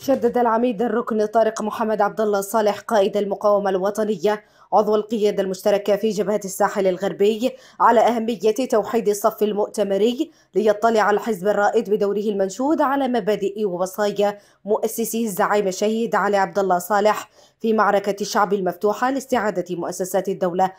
شدد العميد الركن طارق محمد عبد الله صالح قائد المقاومة الوطنية عضو القيادة المشتركة في جبهة الساحل الغربي على أهمية توحيد الصف المؤتمري ليطلع الحزب الرائد بدوره المنشود على مبادئ ووصايا مؤسسي الزعيم الشهيد علي عبد الله صالح في معركة الشعب المفتوحة لاستعادة مؤسسات الدولة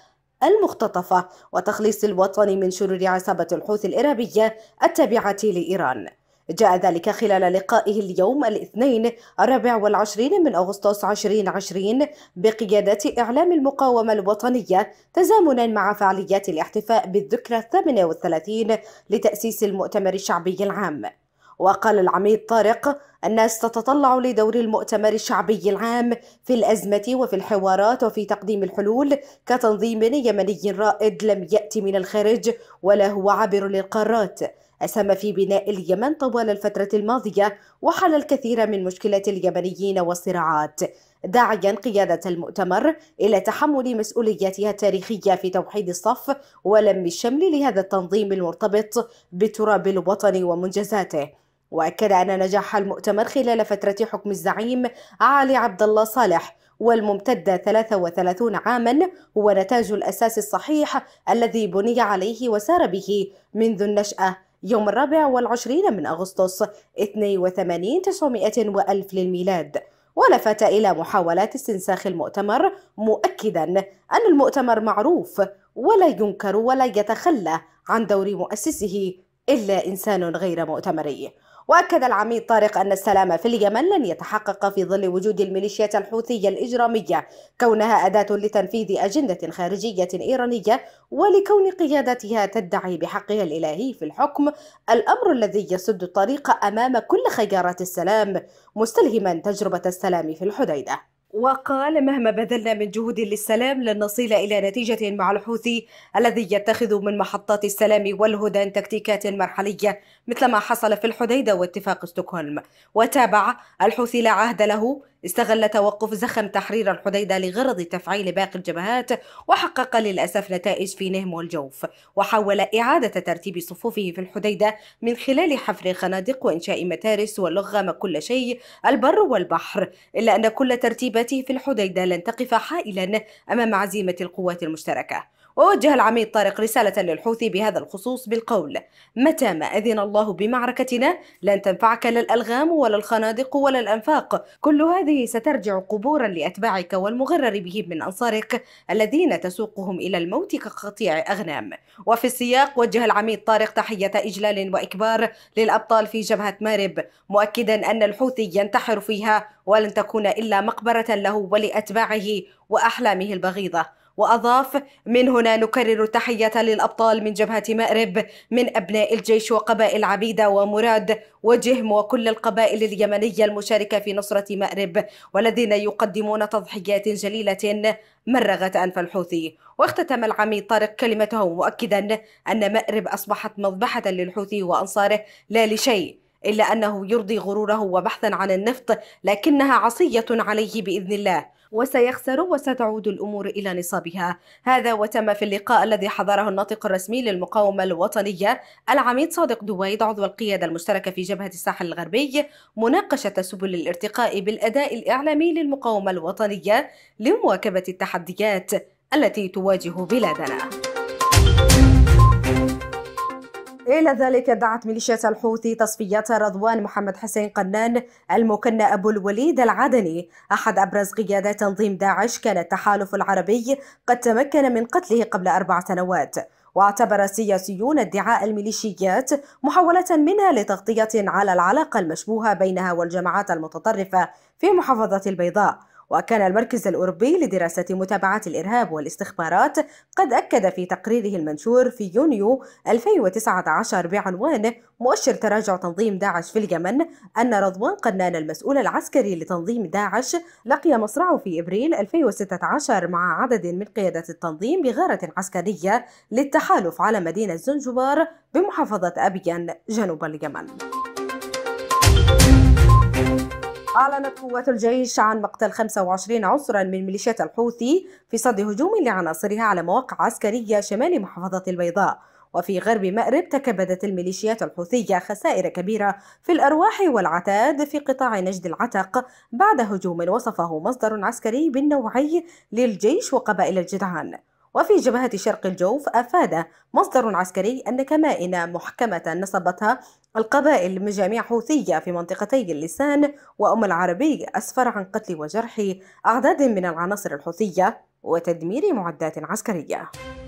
المختطفة وتخليص الوطن من شرور عصابة الحوثي الإرهابية التابعة لإيران جاء ذلك خلال لقائه اليوم الاثنين الرابع والعشرين من أغسطس 2020 بقيادة إعلام المقاومة الوطنية تزامنا مع فعاليات الاحتفاء بالذكرى الثامنة والثلاثين لتأسيس المؤتمر الشعبي العام وقال العميد طارق الناس تتطلع لدور المؤتمر الشعبي العام في الأزمة وفي الحوارات وفي تقديم الحلول كتنظيم يمني رائد لم يأتي من الخارج ولا هو عابر للقارات أسهم في بناء اليمن طوال الفترة الماضية وحل الكثير من مشكلات اليمنيين والصراعات داعيا قيادة المؤتمر إلى تحمل مسؤولياتها التاريخية في توحيد الصف ولم الشمل لهذا التنظيم المرتبط بالتراب الوطني ومنجزاته وأكد أن نجاح المؤتمر خلال فترة حكم الزعيم علي عبد الله صالح والممتدة 33 عاما هو نتاج الأساس الصحيح الذي بني عليه وسار به منذ النشأة يوم الرابع والعشرين من أغسطس 82 900 وألف للميلاد ولفت إلى محاولات استنساخ المؤتمر مؤكدا أن المؤتمر معروف ولا ينكر ولا يتخلى عن دور مؤسسه إلا إنسان غير مؤتمري وأكد العميد طارق أن السلام في اليمن لن يتحقق في ظل وجود الميليشيات الحوثية الإجرامية كونها أداة لتنفيذ أجندة خارجية إيرانية ولكون قيادتها تدعي بحقها الإلهي في الحكم الأمر الذي يسد الطريق أمام كل خيارات السلام مستلهما تجربة السلام في الحديدة وقال مهما بذلنا من جهود للسلام لن نصل إلى نتيجة مع الحوثي الذي يتخذ من محطات السلام والهدى تكتيكات مرحلية مثل ما حصل في الحديدة واتفاق ستوكهولم وتابع الحوثي لا عهد له استغل توقف زخم تحرير الحديدة لغرض تفعيل باقي الجبهات وحقق للأسف نتائج في نهم والجوف وحاول إعادة ترتيب صفوفه في الحديدة من خلال حفر خنادق وإنشاء متارس ولغم كل شيء البر والبحر إلا أن كل ترتيباته في الحديدة لن تقف حائلا أمام عزيمة القوات المشتركة ووجه العميد طارق رسالة للحوثي بهذا الخصوص بالقول متى ما أذن الله بمعركتنا لن تنفعك لا الألغام ولا الخنادق ولا الأنفاق كل هذه سترجع قبورا لأتباعك والمغرر بهم من أنصارك الذين تسوقهم إلى الموت كقطيع أغنام وفي السياق وجه العميد طارق تحية إجلال وإكبار للأبطال في جبهة مارب مؤكدا أن الحوثي ينتحر فيها ولن تكون إلا مقبرة له ولأتباعه وأحلامه البغيضة وأضاف من هنا نكرر تحية للأبطال من جبهة مأرب من أبناء الجيش وقبائل عبيدة ومراد وجهم وكل القبائل اليمنية المشاركة في نصرة مأرب والذين يقدمون تضحيات جليلة مرغت أنف الحوثي واختتم العميد طارق كلمته مؤكدا أن مأرب أصبحت مذبحة للحوثي وأنصاره لا لشيء إلا أنه يرضي غروره وبحثا عن النفط لكنها عصية عليه بإذن الله وسيخسر وستعود الأمور إلى نصابها هذا وتم في اللقاء الذي حضره الناطق الرسمي للمقاومة الوطنية العميد صادق دويد عضو القيادة المشتركة في جبهة الساحل الغربي مناقشة سبل الارتقاء بالأداء الإعلامي للمقاومة الوطنية لمواكبة التحديات التي تواجه بلادنا إلى ذلك دعت ميليشيات الحوثي تصفيات رضوان محمد حسين قنان المكنى أبو الوليد العدني أحد أبرز قيادات تنظيم داعش كان التحالف العربي قد تمكن من قتله قبل أربع سنوات واعتبر السياسيون ادعاء الميليشيات محاولة منها لتغطية على العلاقة المشبوهة بينها والجماعات المتطرفة في محافظة البيضاء وكان المركز الأوروبي لدراسة متابعة الإرهاب والاستخبارات قد أكد في تقريره المنشور في يونيو 2019 بعنوان مؤشر تراجع تنظيم داعش في اليمن أن رضوان قنان المسؤول العسكري لتنظيم داعش لقي مصرعه في إبريل 2016 مع عدد من قيادة التنظيم بغارة عسكرية للتحالف على مدينة زنجبار بمحافظة أبيان جنوب اليمن أعلنت قوات الجيش عن مقتل 25 عنصرا من ميليشيات الحوثي في صد هجوم لعناصرها على مواقع عسكرية شمال محافظة البيضاء وفي غرب مأرب تكبدت الميليشيات الحوثية خسائر كبيرة في الأرواح والعتاد في قطاع نجد العتق بعد هجوم وصفه مصدر عسكري بالنوعي للجيش وقبائل الجدعان وفي جبهة شرق الجوف أفاد مصدر عسكري أن كمائن محكمة نصبتها القبائل من جميع حوثية في منطقتي اللسان وأم العربي أسفر عن قتل وجرح أعداد من العناصر الحوثية وتدمير معدات عسكريه